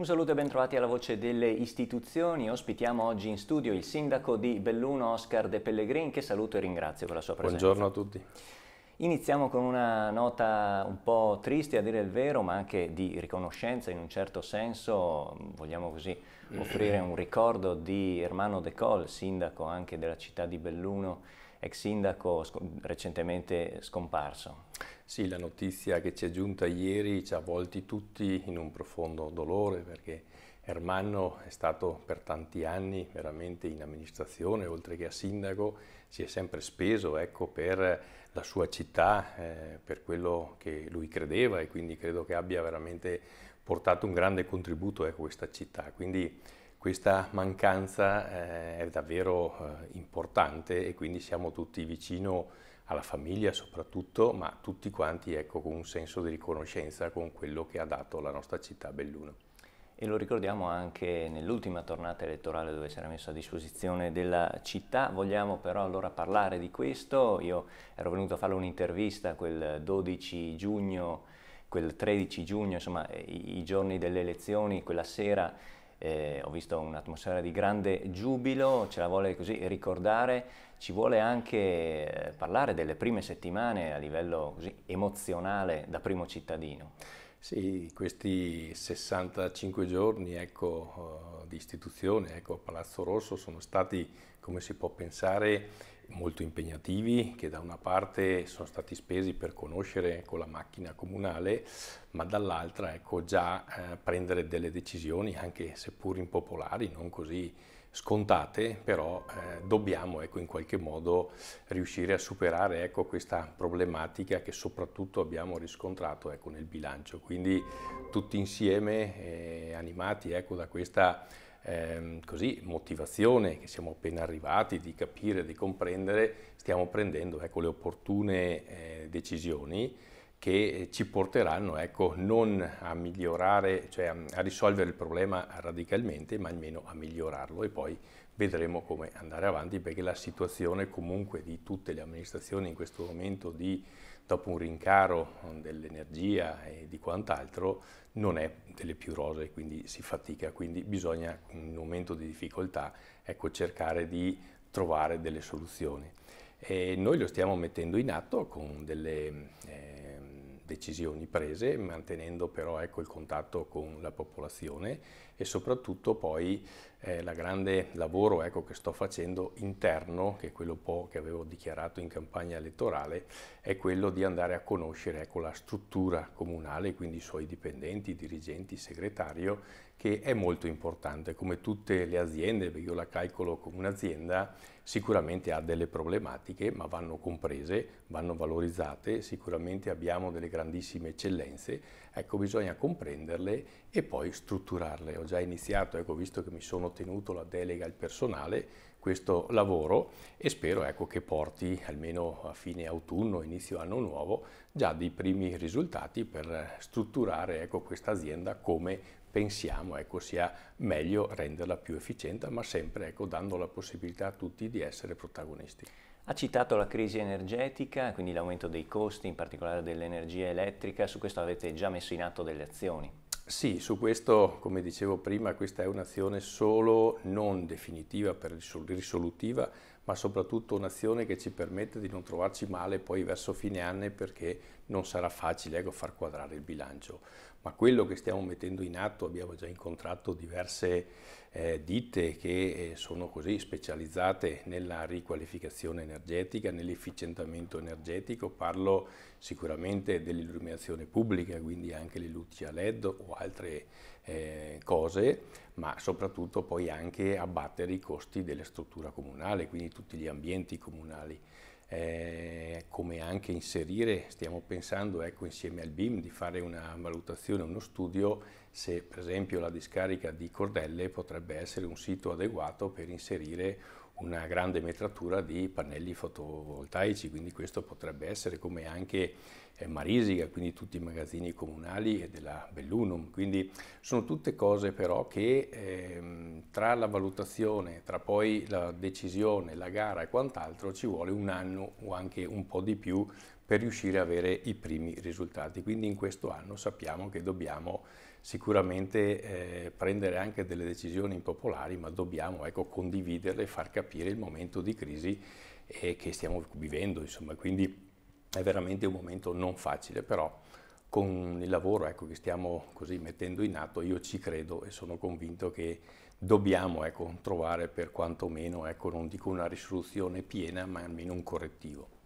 Un saluto e bentrovati alla voce delle istituzioni. Ospitiamo oggi in studio il sindaco di Belluno, Oscar De Pellegrin, che saluto e ringrazio per la sua presenza. Buongiorno a tutti. Iniziamo con una nota un po' triste a dire il vero, ma anche di riconoscenza in un certo senso. Vogliamo così offrire un ricordo di Ermano De Col, sindaco anche della città di Belluno, ex sindaco sc recentemente scomparso. Sì, la notizia che ci è giunta ieri ci ha volti tutti in un profondo dolore perché Ermanno è stato per tanti anni veramente in amministrazione, oltre che a sindaco, si è sempre speso ecco, per la sua città, eh, per quello che lui credeva e quindi credo che abbia veramente portato un grande contributo a ecco, questa città. Quindi questa mancanza eh, è davvero eh, importante e quindi siamo tutti vicino alla famiglia soprattutto, ma tutti quanti ecco, con un senso di riconoscenza con quello che ha dato la nostra città Belluno. E lo ricordiamo anche nell'ultima tornata elettorale dove si era messo a disposizione della città. Vogliamo però allora parlare di questo. Io ero venuto a fare un'intervista quel 12 giugno, quel 13 giugno, insomma i, i giorni delle elezioni, quella sera eh, ho visto un'atmosfera di grande giubilo, ce la vuole così ricordare, ci vuole anche eh, parlare delle prime settimane a livello così emozionale da primo cittadino. Sì, questi 65 giorni ecco, eh, di istituzione ecco, a Palazzo Rosso sono stati, come si può pensare, molto impegnativi che da una parte sono stati spesi per conoscere con la macchina comunale, ma dall'altra ecco, già eh, prendere delle decisioni, anche seppur impopolari, non così scontate, però eh, dobbiamo ecco, in qualche modo riuscire a superare ecco, questa problematica che soprattutto abbiamo riscontrato ecco, nel bilancio. Quindi tutti insieme, eh, animati ecco, da questa ehm, così, motivazione che siamo appena arrivati, di capire, di comprendere, stiamo prendendo ecco, le opportune eh, decisioni che ci porteranno ecco, non a migliorare, cioè a, a, risolvere il problema radicalmente, ma almeno a migliorarlo e poi vedremo come andare avanti perché la situazione comunque di tutte le amministrazioni in questo momento di dopo un rincaro dell'energia e di quant'altro, non è delle più rose, quindi si fatica, quindi bisogna in un momento di difficoltà ecco, cercare di trovare delle soluzioni. E noi lo stiamo mettendo in atto con delle eh, decisioni prese, mantenendo però ecco, il contatto con la popolazione e soprattutto poi eh, la grande lavoro ecco, che sto facendo interno, che è quello che avevo dichiarato in campagna elettorale, è quello di andare a conoscere ecco, la struttura comunale, quindi i suoi dipendenti, dirigenti, segretario, che è molto importante. Come tutte le aziende, io la calcolo come un'azienda, sicuramente ha delle problematiche, ma vanno comprese, vanno valorizzate, sicuramente abbiamo delle grandissime eccellenze, ecco bisogna comprenderle e poi strutturarle. Ho già iniziato, ecco, visto che mi sono tenuto la delega al personale, questo lavoro e spero ecco, che porti almeno a fine autunno, inizio anno nuovo, già dei primi risultati per strutturare ecco, questa azienda come pensiamo ecco, sia meglio renderla più efficiente, ma sempre ecco, dando la possibilità a tutti di essere protagonisti. Ha citato la crisi energetica, quindi l'aumento dei costi, in particolare dell'energia elettrica, su questo avete già messo in atto delle azioni. Sì, su questo, come dicevo prima, questa è un'azione solo non definitiva per risolutiva, ma soprattutto un'azione che ci permette di non trovarci male poi verso fine anno perché non sarà facile ecco, far quadrare il bilancio ma quello che stiamo mettendo in atto abbiamo già incontrato diverse eh, ditte che eh, sono così specializzate nella riqualificazione energetica, nell'efficientamento energetico, parlo sicuramente dell'illuminazione pubblica, quindi anche le luci a LED o altre eh, cose, ma soprattutto poi anche abbattere i costi della struttura comunale, quindi tutti gli ambienti comunali eh, come anche inserire, stiamo pensando ecco, insieme al BIM di fare una valutazione, uno studio se per esempio la discarica di Cordelle potrebbe essere un sito adeguato per inserire una grande metratura di pannelli fotovoltaici, quindi questo potrebbe essere come anche eh, Marisiga, quindi tutti i magazzini comunali e della Bellunum. Quindi sono tutte cose però che ehm, tra la valutazione, tra poi la decisione, la gara e quant'altro ci vuole un anno o anche un po' di più per riuscire a avere i primi risultati. Quindi in questo anno sappiamo che dobbiamo sicuramente eh, prendere anche delle decisioni impopolari, ma dobbiamo ecco, condividerle e far capire il momento di crisi eh, che stiamo vivendo. Insomma. Quindi è veramente un momento non facile, però con il lavoro ecco, che stiamo così mettendo in atto, io ci credo e sono convinto che dobbiamo ecco, trovare per quantomeno, ecco, non dico una risoluzione piena, ma almeno un correttivo.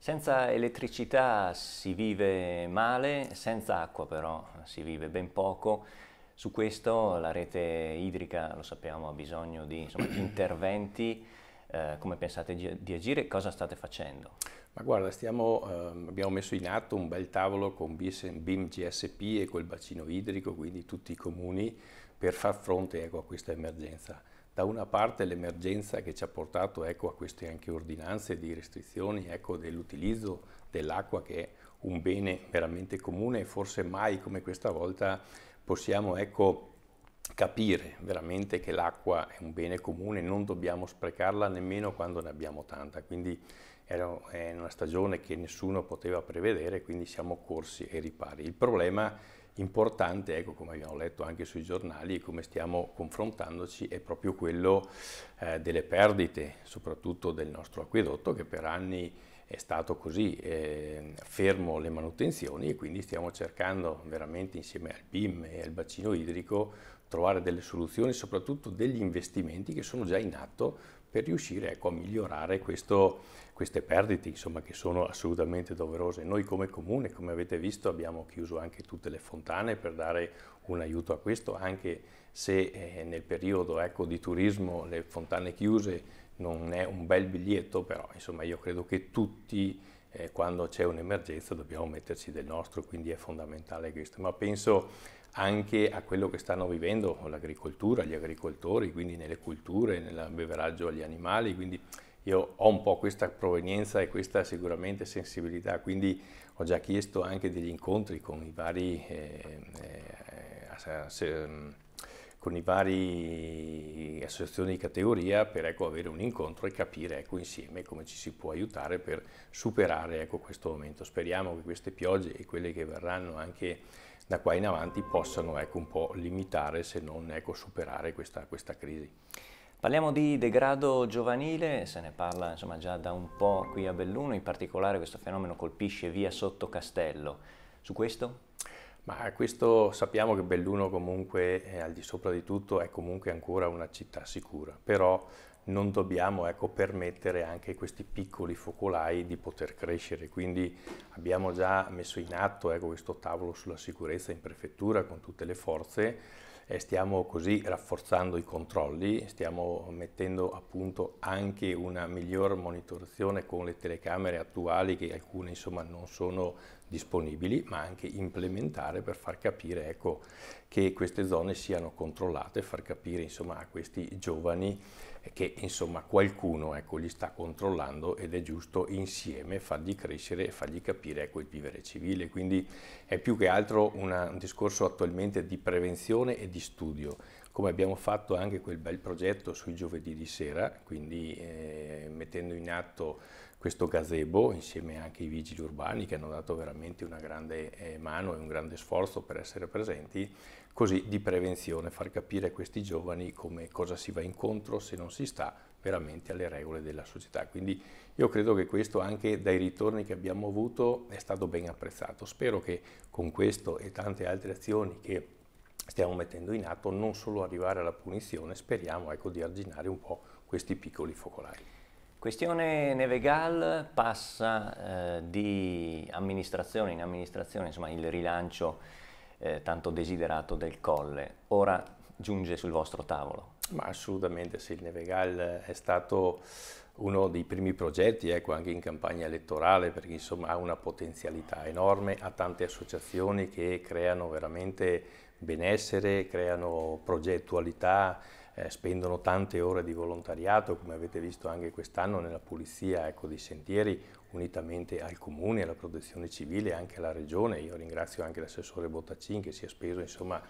Senza elettricità si vive male, senza acqua però si vive ben poco. Su questo la rete idrica, lo sappiamo, ha bisogno di insomma, interventi. Eh, come pensate di agire? Cosa state facendo? Ma guarda, stiamo, eh, abbiamo messo in atto un bel tavolo con BIM GSP e col bacino idrico, quindi tutti i comuni, per far fronte ecco, a questa emergenza da una parte l'emergenza che ci ha portato ecco, a queste anche ordinanze di restrizioni ecco, dell'utilizzo dell'acqua che è un bene veramente comune e forse mai come questa volta possiamo ecco, capire veramente che l'acqua è un bene comune, non dobbiamo sprecarla nemmeno quando ne abbiamo tanta, quindi era una stagione che nessuno poteva prevedere, quindi siamo corsi ai ripari. Il problema è importante, ecco, come abbiamo letto anche sui giornali e come stiamo confrontandoci, è proprio quello eh, delle perdite, soprattutto del nostro acquedotto che per anni è stato così, eh, fermo le manutenzioni e quindi stiamo cercando veramente insieme al BIM e al bacino idrico trovare delle soluzioni, soprattutto degli investimenti che sono già in atto per riuscire ecco, a migliorare questo, queste perdite insomma, che sono assolutamente doverose. Noi come comune, come avete visto, abbiamo chiuso anche tutte le fontane per dare un aiuto a questo, anche se eh, nel periodo ecco, di turismo le fontane chiuse non è un bel biglietto, però insomma io credo che tutti eh, quando c'è un'emergenza dobbiamo metterci del nostro, quindi è fondamentale questo. Ma penso anche a quello che stanno vivendo l'agricoltura, gli agricoltori, quindi nelle culture, nel beveraggio agli animali, quindi io ho un po' questa provenienza e questa sicuramente sensibilità, quindi ho già chiesto anche degli incontri con i vari eh, eh, eh ehm, con i vari associazioni di categoria per ecco, avere un incontro e capire ecco, insieme come ci si può aiutare per superare ecco, questo momento. Speriamo che queste piogge e quelle che verranno anche da qua in avanti possano ecco, un po' limitare se non ecco, superare questa, questa crisi. Parliamo di degrado giovanile, se ne parla insomma, già da un po' qui a Belluno, in particolare questo fenomeno colpisce via sotto Castello. Su questo? Ma questo sappiamo che Belluno comunque, è eh, al di sopra di tutto, è comunque ancora una città sicura, però non dobbiamo ecco, permettere anche questi piccoli focolai di poter crescere, quindi abbiamo già messo in atto ecco, questo tavolo sulla sicurezza in prefettura con tutte le forze, e stiamo così rafforzando i controlli, stiamo mettendo a punto anche una miglior monitorazione con le telecamere attuali che alcune insomma non sono disponibili, ma anche implementare per far capire ecco, che queste zone siano controllate, far capire insomma, a questi giovani che insomma, qualcuno ecco, li sta controllando ed è giusto insieme fargli crescere e fargli capire ecco, il vivere civile. Quindi è più che altro una, un discorso attualmente di prevenzione e di studio come abbiamo fatto anche quel bel progetto sui giovedì di sera, quindi eh, mettendo in atto questo gazebo insieme anche ai vigili urbani che hanno dato veramente una grande eh, mano e un grande sforzo per essere presenti, così di prevenzione, far capire a questi giovani come, cosa si va incontro se non si sta veramente alle regole della società. Quindi io credo che questo anche dai ritorni che abbiamo avuto è stato ben apprezzato. Spero che con questo e tante altre azioni che stiamo mettendo in atto non solo arrivare alla punizione, speriamo ecco, di arginare un po' questi piccoli focolari. Questione Nevegal passa eh, di amministrazione in amministrazione, insomma il rilancio eh, tanto desiderato del Colle. Ora giunge sul vostro tavolo. Ma assolutamente sì, il Nevegal è stato uno dei primi progetti, ecco, anche in campagna elettorale, perché insomma ha una potenzialità enorme, ha tante associazioni che creano veramente benessere, creano progettualità, eh, spendono tante ore di volontariato, come avete visto anche quest'anno nella pulizia ecco, dei sentieri, unitamente al Comune, alla Protezione Civile e anche alla Regione. Io ringrazio anche l'assessore Bottaccin che si è speso insomma,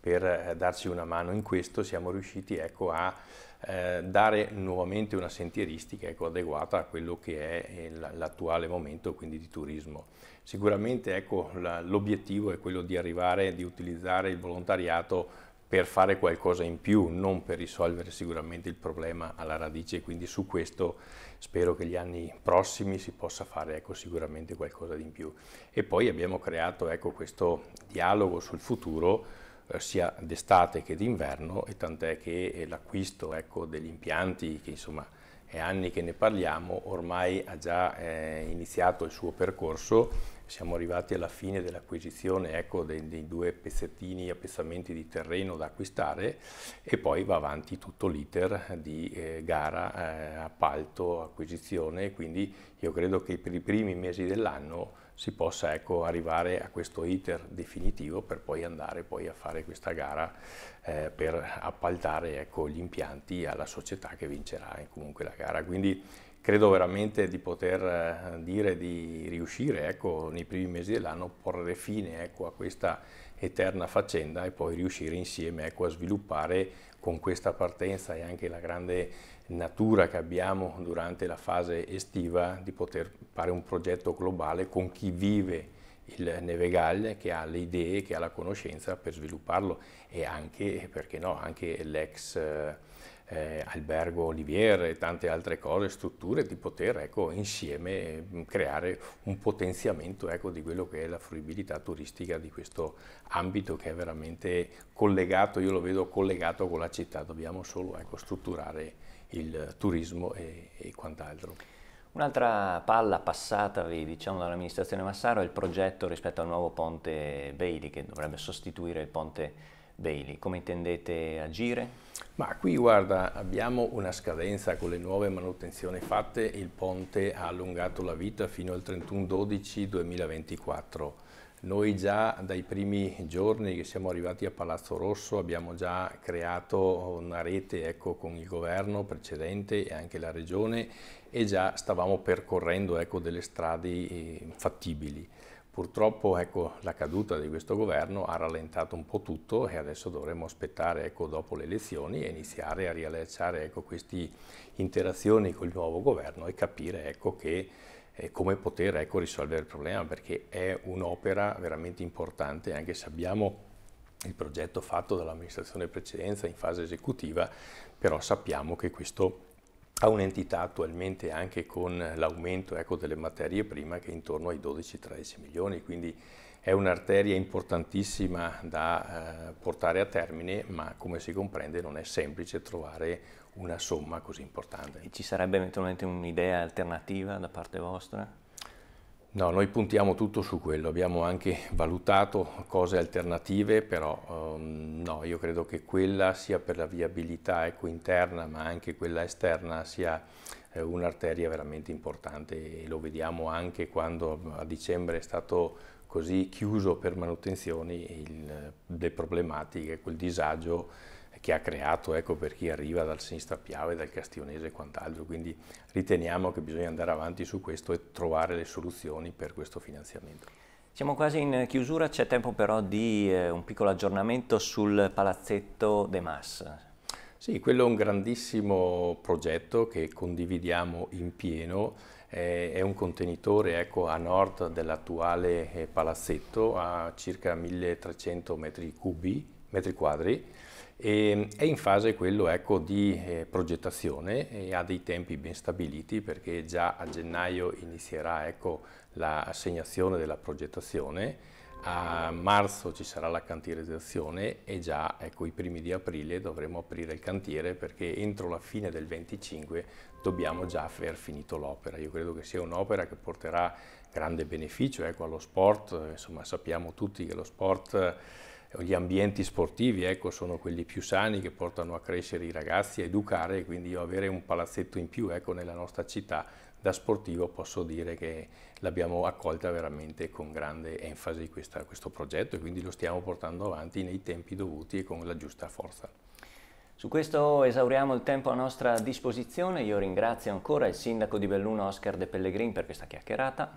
per eh, darci una mano in questo siamo riusciti ecco, a eh, dare nuovamente una sentieristica ecco, adeguata a quello che è eh, l'attuale momento quindi di turismo. Sicuramente ecco, l'obiettivo è quello di arrivare, di utilizzare il volontariato per fare qualcosa in più, non per risolvere sicuramente il problema alla radice, quindi su questo spero che gli anni prossimi si possa fare ecco, sicuramente qualcosa di in più. E poi abbiamo creato ecco, questo dialogo sul futuro, eh, sia d'estate che d'inverno e tant'è che eh, l'acquisto ecco, degli impianti che insomma è anni che ne parliamo, ormai ha già eh, iniziato il suo percorso, siamo arrivati alla fine dell'acquisizione ecco, dei, dei, due pezzettini, appezzamenti di terreno da acquistare e poi va avanti tutto l'iter di eh, gara, eh, appalto, acquisizione, quindi io credo che per i primi mesi dell'anno si possa ecco, arrivare a questo iter definitivo per poi andare poi a fare questa gara eh, per appaltare ecco, gli impianti alla società che vincerà eh, comunque la gara. Quindi credo veramente di poter eh, dire di riuscire ecco, nei primi mesi dell'anno a porre fine ecco, a questa eterna faccenda e poi riuscire insieme ecco, a sviluppare con questa partenza e anche la grande natura che abbiamo durante la fase estiva di poter fare un progetto globale con chi vive il Nevegaglia, che ha le idee, che ha la conoscenza per svilupparlo e anche, perché no, anche l'ex eh, albergo Olivier e tante altre cose, strutture, di poter ecco, insieme mm, creare un potenziamento ecco, di quello che è la fruibilità turistica di questo ambito che è veramente collegato, io lo vedo collegato con la città, dobbiamo solo ecco, strutturare il turismo e, e quant'altro. Un'altra palla passata diciamo, dall'amministrazione Massaro è il progetto rispetto al nuovo ponte Bailey che dovrebbe sostituire il ponte Bailey. Come intendete agire? Ma qui guarda, abbiamo una scadenza con le nuove manutenzioni fatte, il ponte ha allungato la vita fino al 31-12-2024 noi già dai primi giorni che siamo arrivati a Palazzo Rosso abbiamo già creato una rete ecco, con il governo precedente e anche la regione e già stavamo percorrendo ecco, delle strade eh, fattibili. Purtroppo ecco, la caduta di questo governo ha rallentato un po' tutto e adesso dovremo aspettare ecco, dopo le elezioni e iniziare a riallacciare ecco, queste interazioni con il nuovo governo e capire ecco, che eh, come poter ecco, risolvere il problema perché è un'opera veramente importante anche se abbiamo il progetto fatto dall'amministrazione precedenza in fase esecutiva, però sappiamo che questo ha un'entità attualmente anche con l'aumento ecco, delle materie prima che è intorno ai 12-13 milioni, quindi è un'arteria importantissima da eh, portare a termine, ma come si comprende non è semplice trovare una somma così importante. E ci sarebbe eventualmente un'idea alternativa da parte vostra? No, noi puntiamo tutto su quello, abbiamo anche valutato cose alternative, però um, no, io credo che quella sia per la viabilità ecco, interna, ma anche quella esterna sia eh, un'arteria veramente importante e lo vediamo anche quando a dicembre è stato così chiuso per manutenzioni il, eh, le problematiche, quel disagio che ha creato ecco, per chi arriva dal sinistra Piave, dal Castionese e quant'altro, quindi riteniamo che bisogna andare avanti su questo e trovare le soluzioni per questo finanziamento. Siamo quasi in chiusura, c'è tempo però di eh, un piccolo aggiornamento sul Palazzetto De Mas. Sì, quello è un grandissimo progetto che condividiamo in pieno, è un contenitore ecco, a nord dell'attuale eh, palazzetto a circa 1300 metri cubi, metri quadri, e ehm, è in fase quello ecco, di eh, progettazione e ha dei tempi ben stabiliti perché già a gennaio inizierà ecco, l'assegnazione della progettazione, a marzo ci sarà la cantierizzazione e già ecco, i primi di aprile dovremo aprire il cantiere perché entro la fine del 25 dobbiamo già aver finito l'opera. Io credo che sia un'opera che porterà grande beneficio ecco, allo sport, insomma sappiamo tutti che lo sport gli ambienti sportivi ecco, sono quelli più sani che portano a crescere i ragazzi, a educare, e quindi io avere un palazzetto in più ecco, nella nostra città da sportivo posso dire che l'abbiamo accolta veramente con grande enfasi questa, questo progetto e quindi lo stiamo portando avanti nei tempi dovuti e con la giusta forza. Su questo esauriamo il tempo a nostra disposizione, io ringrazio ancora il sindaco di Belluno Oscar De Pellegrin per questa chiacchierata.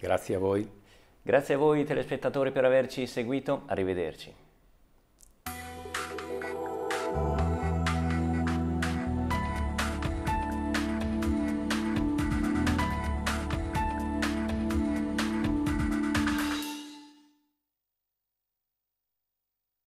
Grazie a voi. Grazie a voi telespettatori per averci seguito, arrivederci.